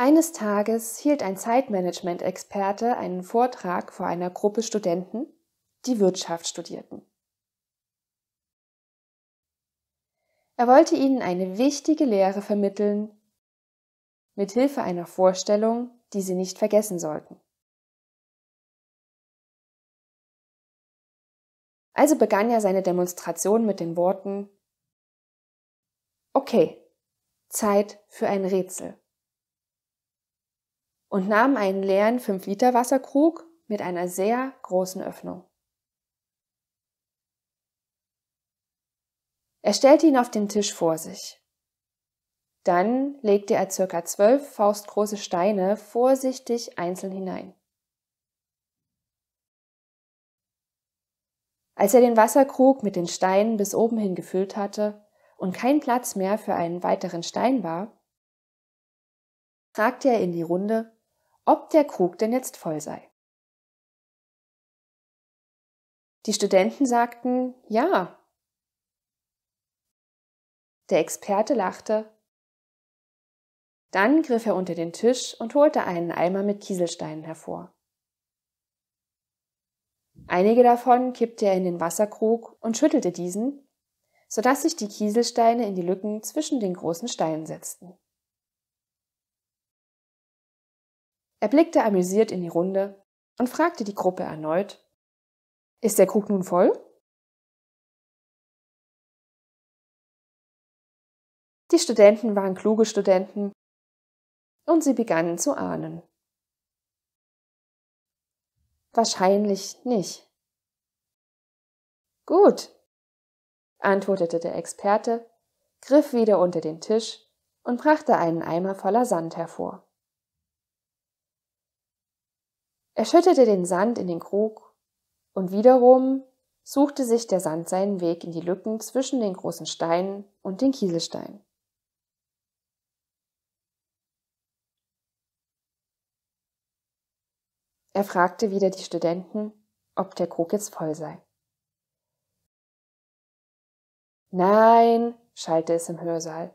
Eines Tages hielt ein Zeitmanagement-Experte einen Vortrag vor einer Gruppe Studenten, die Wirtschaft studierten. Er wollte ihnen eine wichtige Lehre vermitteln, mithilfe einer Vorstellung, die sie nicht vergessen sollten. Also begann er seine Demonstration mit den Worten Okay, Zeit für ein Rätsel und nahm einen leeren 5-Liter-Wasserkrug mit einer sehr großen Öffnung. Er stellte ihn auf den Tisch vor sich. Dann legte er circa zwölf faustgroße Steine vorsichtig einzeln hinein. Als er den Wasserkrug mit den Steinen bis oben hin gefüllt hatte und kein Platz mehr für einen weiteren Stein war, fragte er in die Runde, ob der Krug denn jetzt voll sei. Die Studenten sagten ja. Der Experte lachte. Dann griff er unter den Tisch und holte einen Eimer mit Kieselsteinen hervor. Einige davon kippte er in den Wasserkrug und schüttelte diesen, sodass sich die Kieselsteine in die Lücken zwischen den großen Steinen setzten. Er blickte amüsiert in die Runde und fragte die Gruppe erneut Ist der Krug nun voll? Die Studenten waren kluge Studenten und sie begannen zu ahnen. Wahrscheinlich nicht. Gut, antwortete der Experte, griff wieder unter den Tisch und brachte einen Eimer voller Sand hervor. Er schüttete den Sand in den Krug und wiederum suchte sich der Sand seinen Weg in die Lücken zwischen den großen Steinen und den Kieselsteinen. Er fragte wieder die Studenten, ob der Krug jetzt voll sei. Nein, schallte es im Hörsaal.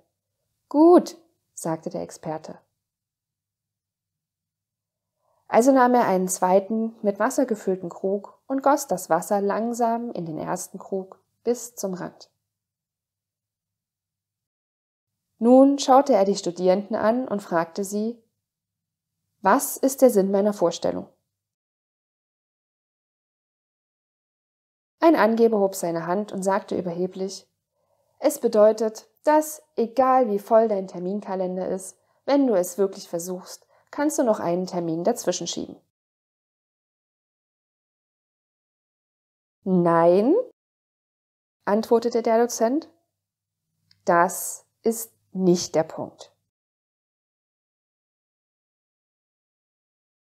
Gut, sagte der Experte. Also nahm er einen zweiten, mit Wasser gefüllten Krug und goss das Wasser langsam in den ersten Krug bis zum Rand. Nun schaute er die Studierenden an und fragte sie, was ist der Sinn meiner Vorstellung? Ein Angeber hob seine Hand und sagte überheblich, es bedeutet, dass, egal wie voll dein Terminkalender ist, wenn du es wirklich versuchst, kannst du noch einen Termin dazwischen schieben. Nein, antwortete der Dozent, das ist nicht der Punkt.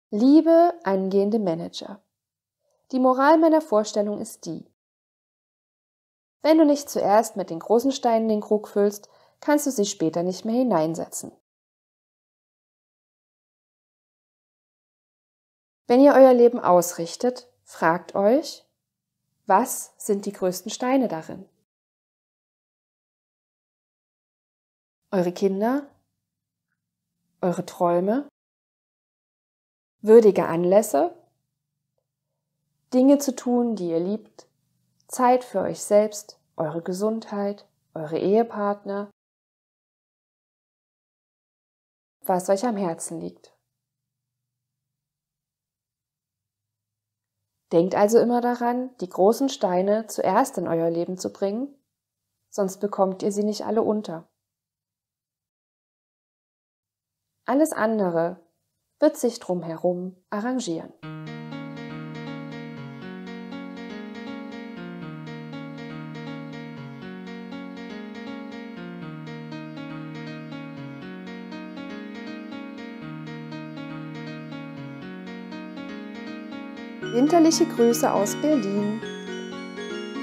Liebe angehende Manager, die Moral meiner Vorstellung ist die, wenn du nicht zuerst mit den großen Steinen den Krug füllst, kannst du sie später nicht mehr hineinsetzen. Wenn ihr euer Leben ausrichtet, fragt euch, was sind die größten Steine darin? Eure Kinder? Eure Träume? Würdige Anlässe? Dinge zu tun, die ihr liebt? Zeit für euch selbst, eure Gesundheit, eure Ehepartner? Was euch am Herzen liegt. Denkt also immer daran, die großen Steine zuerst in euer Leben zu bringen, sonst bekommt ihr sie nicht alle unter. Alles andere wird sich drumherum arrangieren. Winterliche Grüße aus Berlin.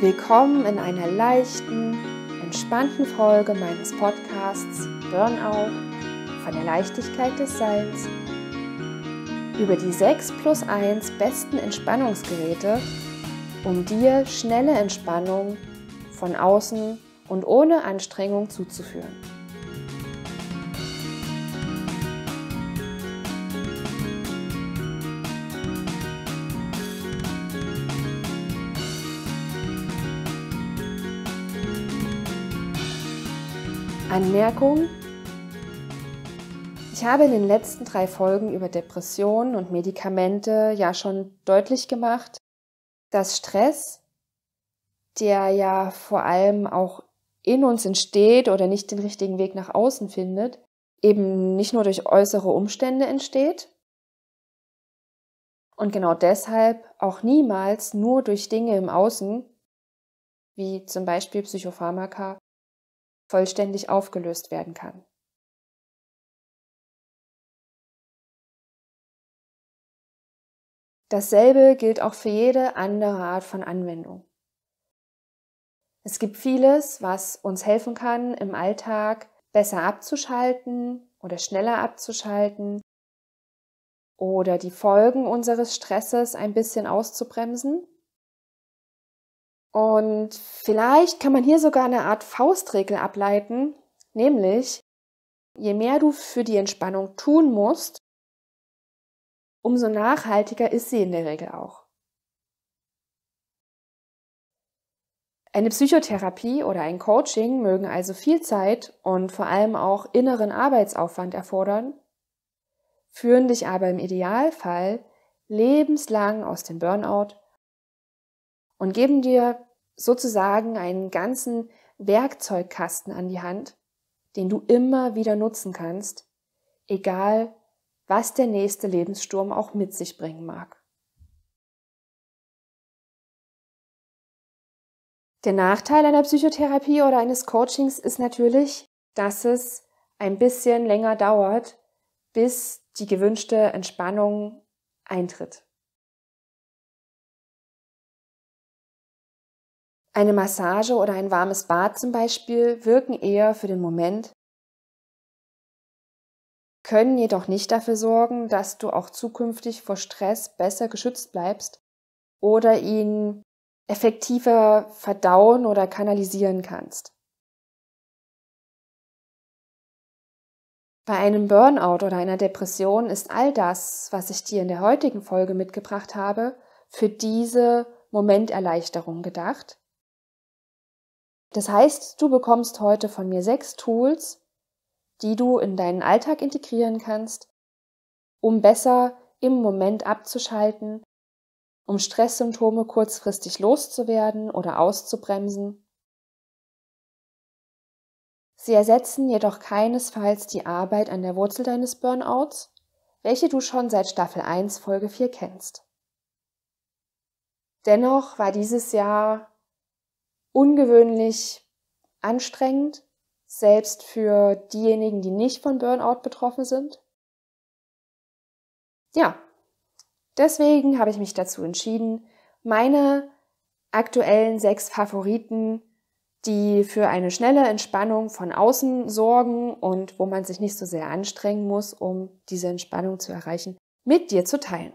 Willkommen in einer leichten, entspannten Folge meines Podcasts Burnout von der Leichtigkeit des Seins. Über die 6 plus 1 besten Entspannungsgeräte, um dir schnelle Entspannung von außen und ohne Anstrengung zuzuführen. Anmerkung. Ich habe in den letzten drei Folgen über Depressionen und Medikamente ja schon deutlich gemacht, dass Stress, der ja vor allem auch in uns entsteht oder nicht den richtigen Weg nach außen findet, eben nicht nur durch äußere Umstände entsteht, und genau deshalb auch niemals nur durch Dinge im Außen, wie zum Beispiel Psychopharmaka, vollständig aufgelöst werden kann. Dasselbe gilt auch für jede andere Art von Anwendung. Es gibt vieles, was uns helfen kann, im Alltag besser abzuschalten oder schneller abzuschalten oder die Folgen unseres Stresses ein bisschen auszubremsen. Und vielleicht kann man hier sogar eine Art Faustregel ableiten, nämlich je mehr du für die Entspannung tun musst, umso nachhaltiger ist sie in der Regel auch. Eine Psychotherapie oder ein Coaching mögen also viel Zeit und vor allem auch inneren Arbeitsaufwand erfordern, führen dich aber im Idealfall lebenslang aus dem Burnout und geben dir sozusagen einen ganzen Werkzeugkasten an die Hand, den du immer wieder nutzen kannst, egal was der nächste Lebenssturm auch mit sich bringen mag. Der Nachteil einer Psychotherapie oder eines Coachings ist natürlich, dass es ein bisschen länger dauert, bis die gewünschte Entspannung eintritt. Eine Massage oder ein warmes Bad zum Beispiel wirken eher für den Moment, können jedoch nicht dafür sorgen, dass du auch zukünftig vor Stress besser geschützt bleibst oder ihn effektiver verdauen oder kanalisieren kannst. Bei einem Burnout oder einer Depression ist all das, was ich dir in der heutigen Folge mitgebracht habe, für diese Momenterleichterung gedacht das heißt, du bekommst heute von mir sechs Tools, die du in deinen Alltag integrieren kannst, um besser im Moment abzuschalten, um Stresssymptome kurzfristig loszuwerden oder auszubremsen. Sie ersetzen jedoch keinesfalls die Arbeit an der Wurzel deines Burnouts, welche du schon seit Staffel 1 Folge 4 kennst. Dennoch war dieses Jahr ungewöhnlich anstrengend, selbst für diejenigen, die nicht von Burnout betroffen sind. Ja, deswegen habe ich mich dazu entschieden, meine aktuellen sechs Favoriten, die für eine schnelle Entspannung von außen sorgen und wo man sich nicht so sehr anstrengen muss, um diese Entspannung zu erreichen, mit dir zu teilen.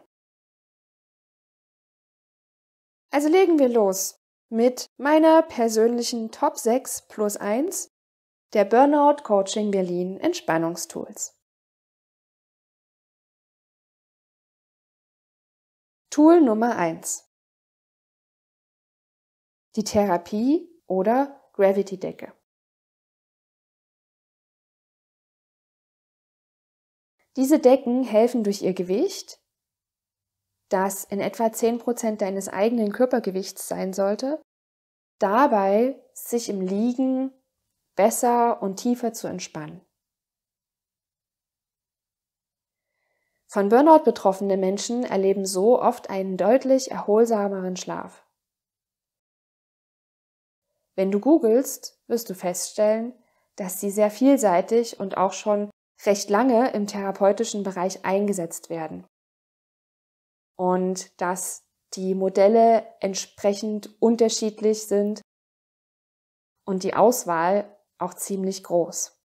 Also legen wir los mit meiner persönlichen Top 6 plus 1 der Burnout Coaching Berlin Entspannungstools. Tool Nummer 1. Die Therapie oder Gravity Decke. Diese Decken helfen durch ihr Gewicht, das in etwa 10 Prozent deines eigenen Körpergewichts sein sollte, dabei sich im Liegen besser und tiefer zu entspannen. Von Burnout betroffene Menschen erleben so oft einen deutlich erholsameren Schlaf. Wenn du googelst, wirst du feststellen, dass sie sehr vielseitig und auch schon recht lange im therapeutischen Bereich eingesetzt werden und dass die Modelle entsprechend unterschiedlich sind und die Auswahl auch ziemlich groß.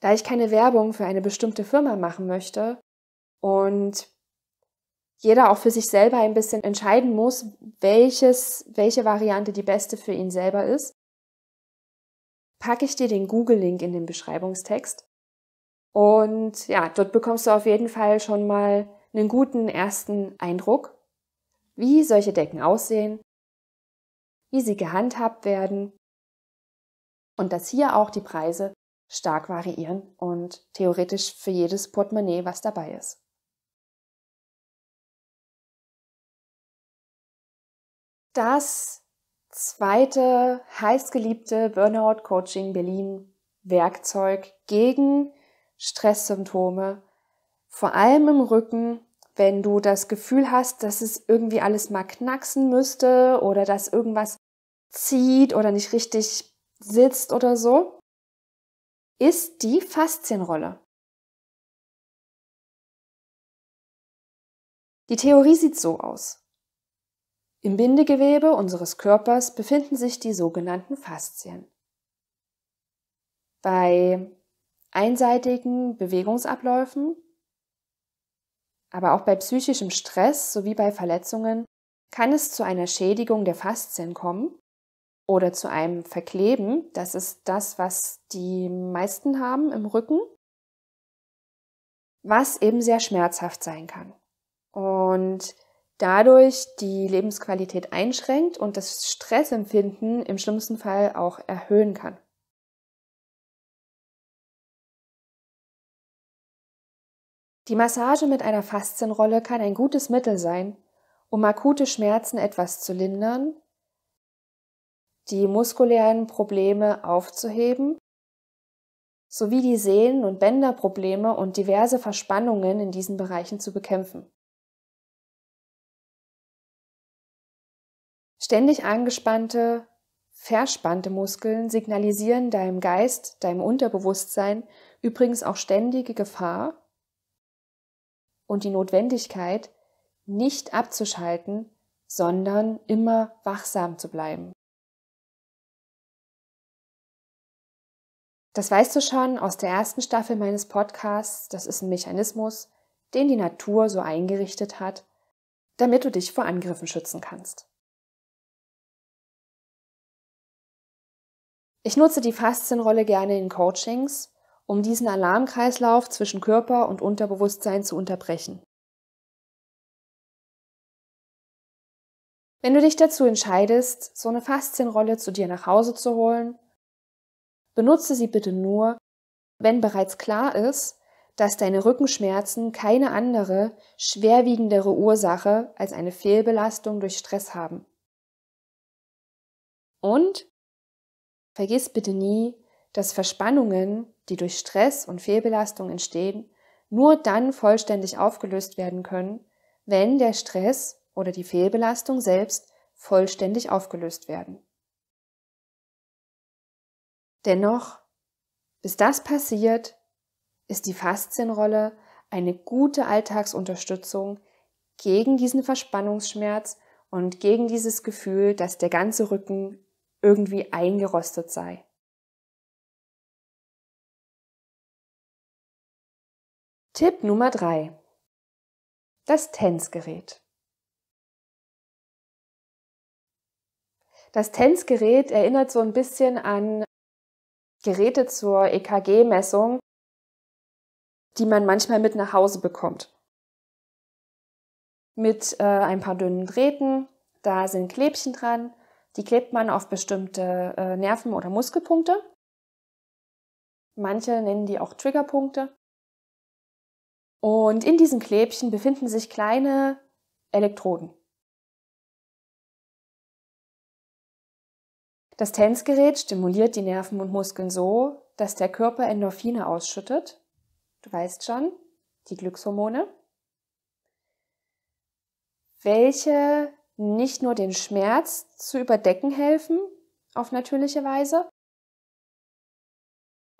Da ich keine Werbung für eine bestimmte Firma machen möchte und jeder auch für sich selber ein bisschen entscheiden muss, welches, welche Variante die beste für ihn selber ist, packe ich dir den Google-Link in den Beschreibungstext, und ja, dort bekommst du auf jeden Fall schon mal einen guten ersten Eindruck, wie solche Decken aussehen, wie sie gehandhabt werden und dass hier auch die Preise stark variieren und theoretisch für jedes Portemonnaie was dabei ist. Das zweite heißgeliebte Burnout Coaching Berlin Werkzeug gegen Stresssymptome, vor allem im Rücken, wenn du das Gefühl hast, dass es irgendwie alles mal knacksen müsste oder dass irgendwas zieht oder nicht richtig sitzt oder so, ist die Faszienrolle. Die Theorie sieht so aus. Im Bindegewebe unseres Körpers befinden sich die sogenannten Faszien. Bei einseitigen Bewegungsabläufen, aber auch bei psychischem Stress sowie bei Verletzungen kann es zu einer Schädigung der Faszien kommen oder zu einem Verkleben. Das ist das, was die meisten haben im Rücken, was eben sehr schmerzhaft sein kann und dadurch die Lebensqualität einschränkt und das Stressempfinden im schlimmsten Fall auch erhöhen kann. Die Massage mit einer Faszienrolle kann ein gutes Mittel sein, um akute Schmerzen etwas zu lindern, die muskulären Probleme aufzuheben, sowie die Sehnen- und Bänderprobleme und diverse Verspannungen in diesen Bereichen zu bekämpfen. Ständig angespannte, verspannte Muskeln signalisieren deinem Geist, deinem Unterbewusstsein übrigens auch ständige Gefahr und die Notwendigkeit, nicht abzuschalten, sondern immer wachsam zu bleiben. Das weißt du schon aus der ersten Staffel meines Podcasts, das ist ein Mechanismus, den die Natur so eingerichtet hat, damit du dich vor Angriffen schützen kannst. Ich nutze die Faszienrolle gerne in Coachings, um diesen Alarmkreislauf zwischen Körper und Unterbewusstsein zu unterbrechen. Wenn du dich dazu entscheidest, so eine Faszienrolle zu dir nach Hause zu holen, benutze sie bitte nur, wenn bereits klar ist, dass deine Rückenschmerzen keine andere, schwerwiegendere Ursache als eine Fehlbelastung durch Stress haben. Und vergiss bitte nie, dass Verspannungen, die durch Stress und Fehlbelastung entstehen, nur dann vollständig aufgelöst werden können, wenn der Stress oder die Fehlbelastung selbst vollständig aufgelöst werden. Dennoch, bis das passiert, ist die Faszienrolle eine gute Alltagsunterstützung gegen diesen Verspannungsschmerz und gegen dieses Gefühl, dass der ganze Rücken irgendwie eingerostet sei. Tipp Nummer 3. Das Tänzgerät. Das Tänzgerät erinnert so ein bisschen an Geräte zur EKG-Messung, die man manchmal mit nach Hause bekommt. Mit äh, ein paar dünnen Drähten, da sind Klebchen dran, die klebt man auf bestimmte äh, Nerven oder Muskelpunkte. Manche nennen die auch Triggerpunkte. Und in diesen Klebchen befinden sich kleine Elektroden. Das Tänzgerät stimuliert die Nerven und Muskeln so, dass der Körper Endorphine ausschüttet. Du weißt schon, die Glückshormone. Welche nicht nur den Schmerz zu überdecken helfen, auf natürliche Weise,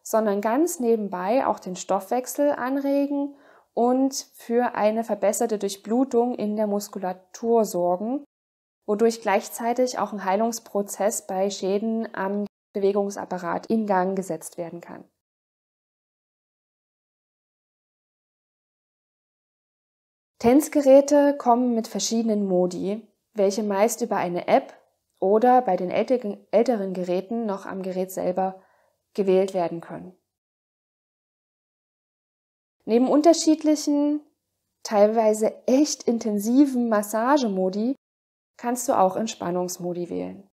sondern ganz nebenbei auch den Stoffwechsel anregen und für eine verbesserte Durchblutung in der Muskulatur sorgen, wodurch gleichzeitig auch ein Heilungsprozess bei Schäden am Bewegungsapparat in Gang gesetzt werden kann. Tänzgeräte kommen mit verschiedenen Modi, welche meist über eine App oder bei den älteren Geräten noch am Gerät selber gewählt werden können. Neben unterschiedlichen, teilweise echt intensiven Massagemodi kannst du auch Entspannungsmodi wählen.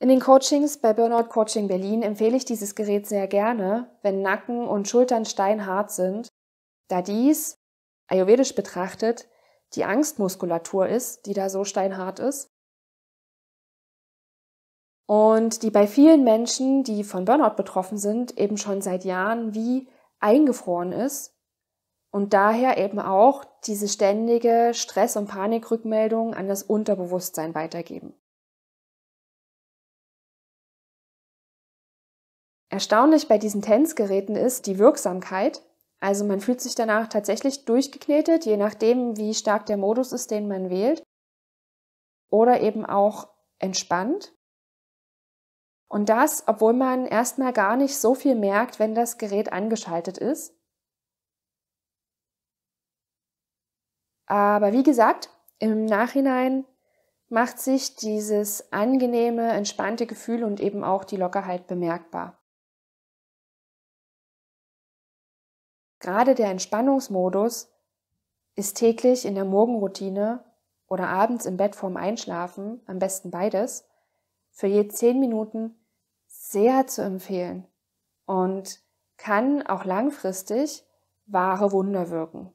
In den Coachings bei Burnout Coaching Berlin empfehle ich dieses Gerät sehr gerne, wenn Nacken und Schultern steinhart sind, da dies, ayurvedisch betrachtet, die Angstmuskulatur ist, die da so steinhart ist und die bei vielen Menschen, die von Burnout betroffen sind, eben schon seit Jahren wie eingefroren ist und daher eben auch diese ständige Stress- und Panikrückmeldung an das Unterbewusstsein weitergeben. Erstaunlich bei diesen tens ist die Wirksamkeit. Also man fühlt sich danach tatsächlich durchgeknetet, je nachdem, wie stark der Modus ist, den man wählt. Oder eben auch entspannt. Und das, obwohl man erstmal gar nicht so viel merkt, wenn das Gerät angeschaltet ist. Aber wie gesagt, im Nachhinein macht sich dieses angenehme, entspannte Gefühl und eben auch die Lockerheit bemerkbar. Gerade der Entspannungsmodus ist täglich in der Morgenroutine oder abends im Bett vorm Einschlafen, am besten beides, für je 10 Minuten sehr zu empfehlen und kann auch langfristig wahre Wunder wirken.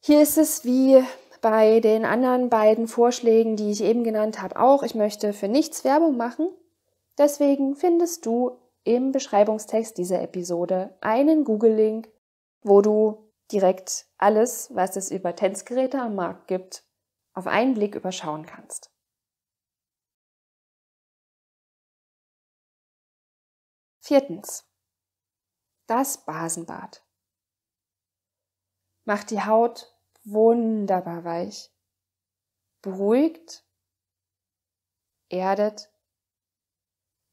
Hier ist es wie bei den anderen beiden Vorschlägen, die ich eben genannt habe, auch. Ich möchte für nichts Werbung machen. Deswegen findest du im Beschreibungstext dieser Episode einen Google-Link, wo du direkt alles, was es über Tänzgeräte am Markt gibt, auf einen Blick überschauen kannst. Viertens. Das Basenbad. Macht die Haut wunderbar weich, beruhigt, erdet,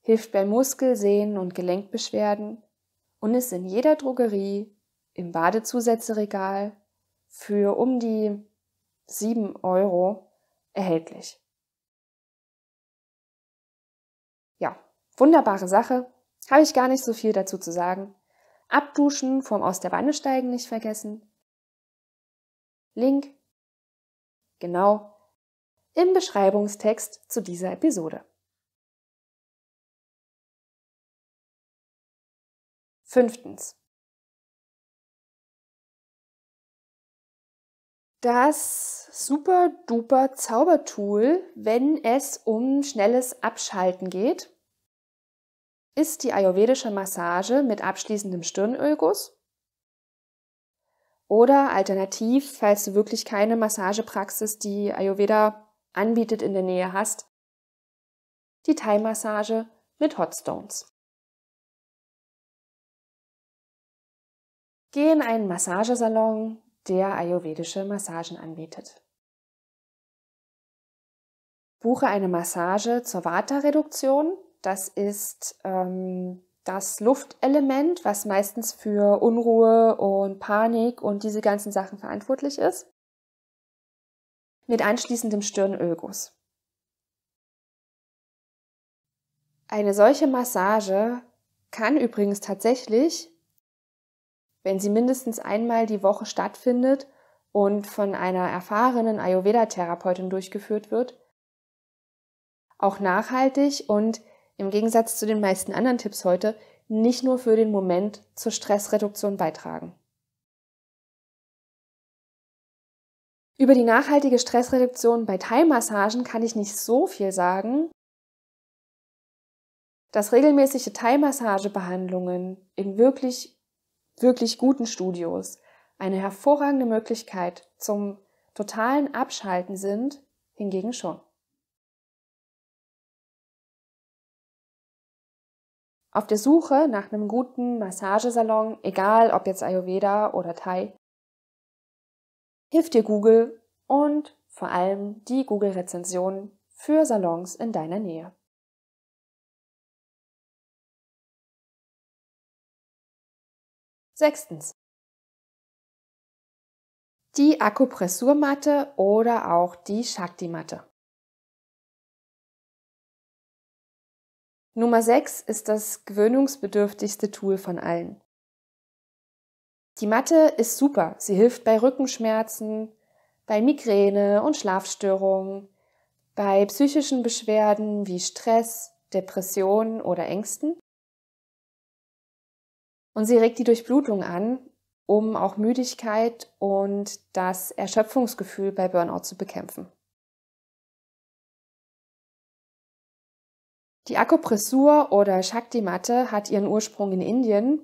hilft bei Muskel-, und Gelenkbeschwerden und ist in jeder Drogerie im Badezusätzeregal für um die 7 Euro erhältlich. Ja, wunderbare Sache, habe ich gar nicht so viel dazu zu sagen. Abduschen vorm Aus der Wanne steigen nicht vergessen. Link. Genau. Im Beschreibungstext zu dieser Episode. Fünftens. das super duper Zaubertool, wenn es um schnelles Abschalten geht. Ist die ayurvedische Massage mit abschließendem Stirnölguss? Oder alternativ, falls du wirklich keine Massagepraxis, die Ayurveda anbietet, in der Nähe hast, die Thai-Massage mit Hotstones. Geh in einen Massagesalon, der ayurvedische Massagen anbietet. Buche eine Massage zur Vata-Reduktion das ist ähm, das Luftelement, was meistens für Unruhe und Panik und diese ganzen Sachen verantwortlich ist. Mit anschließendem Stirnögus. Eine solche Massage kann übrigens tatsächlich, wenn sie mindestens einmal die Woche stattfindet und von einer erfahrenen Ayurveda-Therapeutin durchgeführt wird, auch nachhaltig und im Gegensatz zu den meisten anderen Tipps heute, nicht nur für den Moment zur Stressreduktion beitragen. Über die nachhaltige Stressreduktion bei Thai-Massagen kann ich nicht so viel sagen. Dass regelmäßige Thai-Massagebehandlungen in wirklich, wirklich guten Studios eine hervorragende Möglichkeit zum totalen Abschalten sind, hingegen schon. Auf der Suche nach einem guten Massagesalon, egal ob jetzt Ayurveda oder Thai, hilft dir Google und vor allem die Google-Rezensionen für Salons in deiner Nähe. Sechstens. Die Akupressurmatte oder auch die Shakti-Matte. Nummer 6 ist das gewöhnungsbedürftigste Tool von allen. Die Matte ist super. Sie hilft bei Rückenschmerzen, bei Migräne und Schlafstörungen, bei psychischen Beschwerden wie Stress, Depressionen oder Ängsten. Und sie regt die Durchblutung an, um auch Müdigkeit und das Erschöpfungsgefühl bei Burnout zu bekämpfen. Die Akupressur oder Shakti-Matte hat ihren Ursprung in Indien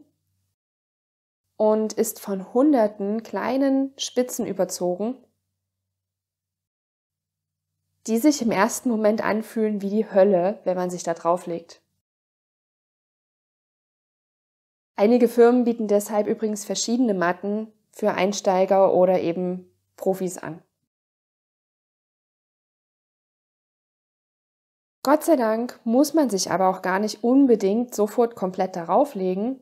und ist von hunderten kleinen Spitzen überzogen, die sich im ersten Moment anfühlen wie die Hölle, wenn man sich da drauflegt. Einige Firmen bieten deshalb übrigens verschiedene Matten für Einsteiger oder eben Profis an. Gott sei Dank muss man sich aber auch gar nicht unbedingt sofort komplett darauf legen.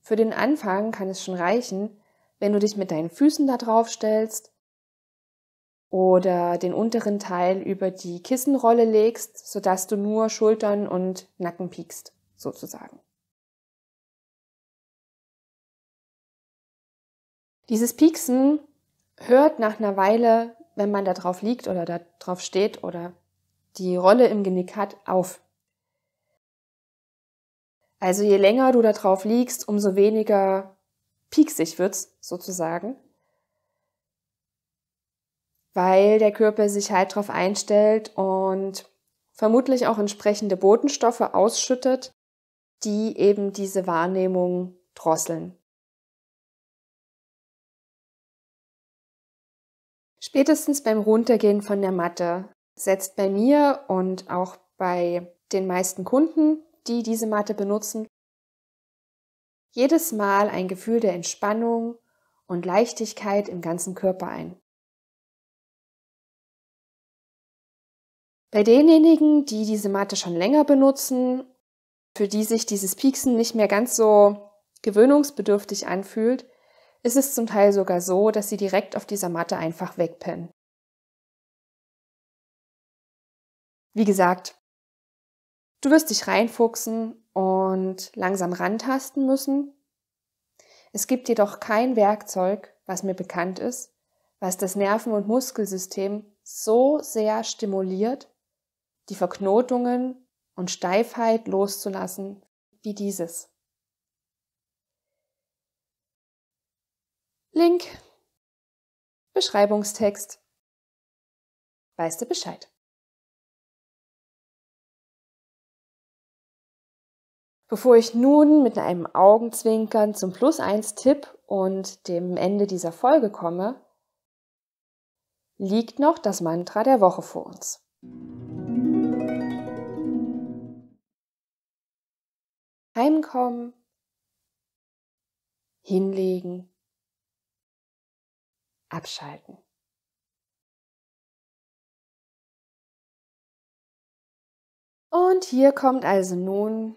Für den Anfang kann es schon reichen, wenn du dich mit deinen Füßen da drauf stellst oder den unteren Teil über die Kissenrolle legst, sodass du nur Schultern und Nacken piekst, sozusagen. Dieses Pieksen hört nach einer Weile, wenn man da drauf liegt oder da drauf steht oder die Rolle im Genick hat, auf. Also je länger du da drauf liegst, umso weniger pieksig wird's sozusagen, weil der Körper sich halt drauf einstellt und vermutlich auch entsprechende Botenstoffe ausschüttet, die eben diese Wahrnehmung drosseln. Spätestens beim Runtergehen von der Matte setzt bei mir und auch bei den meisten Kunden, die diese Matte benutzen, jedes Mal ein Gefühl der Entspannung und Leichtigkeit im ganzen Körper ein. Bei denjenigen, die diese Matte schon länger benutzen, für die sich dieses Pieksen nicht mehr ganz so gewöhnungsbedürftig anfühlt, ist es zum Teil sogar so, dass sie direkt auf dieser Matte einfach wegpennen. Wie gesagt, du wirst dich reinfuchsen und langsam rantasten müssen. Es gibt jedoch kein Werkzeug, was mir bekannt ist, was das Nerven- und Muskelsystem so sehr stimuliert, die Verknotungen und Steifheit loszulassen wie dieses. Link. Beschreibungstext. Weißt du Bescheid? Bevor ich nun mit einem Augenzwinkern zum Plus 1 Tipp und dem Ende dieser Folge komme, liegt noch das Mantra der Woche vor uns. Heimkommen, hinlegen, abschalten. Und hier kommt also nun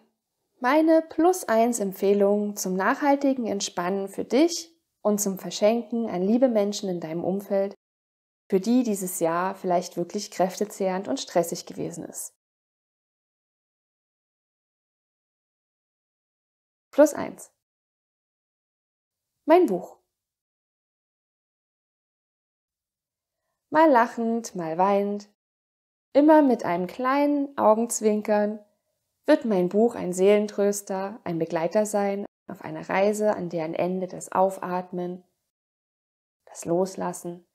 meine plus 1 Empfehlung zum nachhaltigen Entspannen für dich und zum Verschenken an liebe Menschen in deinem Umfeld, für die dieses Jahr vielleicht wirklich kräftezehrend und stressig gewesen ist. Plus 1 Mein Buch. Mal lachend, mal weinend, immer mit einem kleinen Augenzwinkern wird mein Buch ein Seelentröster, ein Begleiter sein auf einer Reise, an deren Ende das Aufatmen, das Loslassen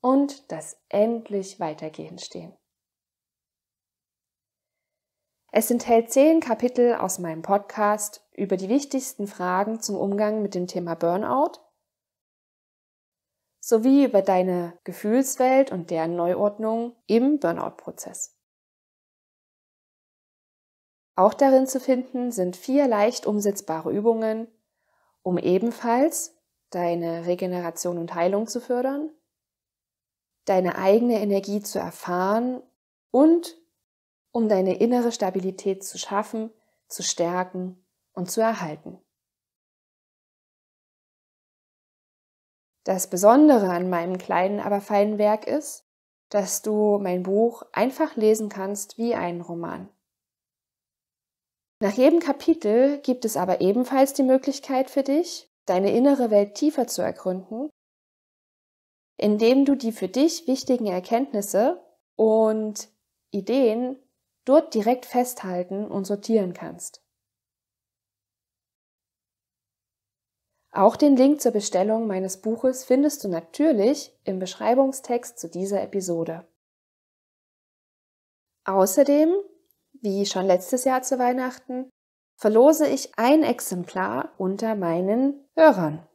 und das endlich Weitergehen stehen? Es enthält zehn Kapitel aus meinem Podcast über die wichtigsten Fragen zum Umgang mit dem Thema Burnout sowie über deine Gefühlswelt und deren Neuordnung im Burnout-Prozess. Auch darin zu finden sind vier leicht umsetzbare Übungen, um ebenfalls deine Regeneration und Heilung zu fördern, deine eigene Energie zu erfahren und um deine innere Stabilität zu schaffen, zu stärken und zu erhalten. Das Besondere an meinem kleinen, aber feinen Werk ist, dass du mein Buch einfach lesen kannst wie einen Roman. Nach jedem Kapitel gibt es aber ebenfalls die Möglichkeit für dich, deine innere Welt tiefer zu ergründen, indem du die für dich wichtigen Erkenntnisse und Ideen dort direkt festhalten und sortieren kannst. Auch den Link zur Bestellung meines Buches findest du natürlich im Beschreibungstext zu dieser Episode. Außerdem wie schon letztes Jahr zu Weihnachten, verlose ich ein Exemplar unter meinen Hörern.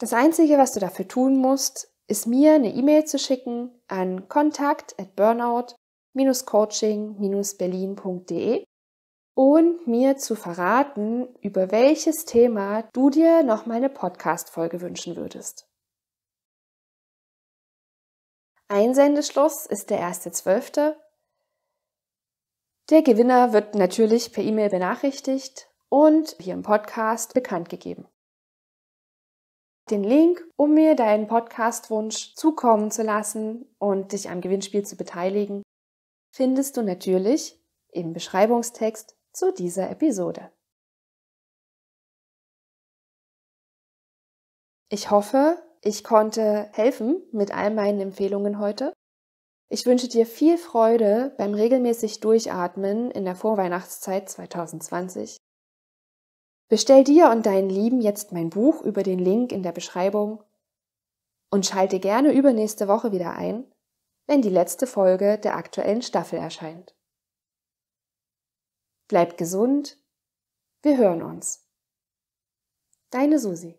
Das Einzige, was du dafür tun musst, ist mir eine E-Mail zu schicken an kontakt at burnout-coaching-berlin.de und mir zu verraten, über welches Thema du dir noch meine Podcast-Folge wünschen würdest. Einsendeschluss ist der 1.12. Der Gewinner wird natürlich per E-Mail benachrichtigt und hier im Podcast bekannt gegeben. Den Link, um mir deinen Podcastwunsch zukommen zu lassen und dich am Gewinnspiel zu beteiligen, findest du natürlich im Beschreibungstext zu dieser Episode. Ich hoffe, ich konnte helfen mit all meinen Empfehlungen heute ich wünsche dir viel Freude beim regelmäßig Durchatmen in der Vorweihnachtszeit 2020. Bestell dir und deinen Lieben jetzt mein Buch über den Link in der Beschreibung und schalte gerne übernächste Woche wieder ein, wenn die letzte Folge der aktuellen Staffel erscheint. Bleib gesund, wir hören uns. Deine Susi.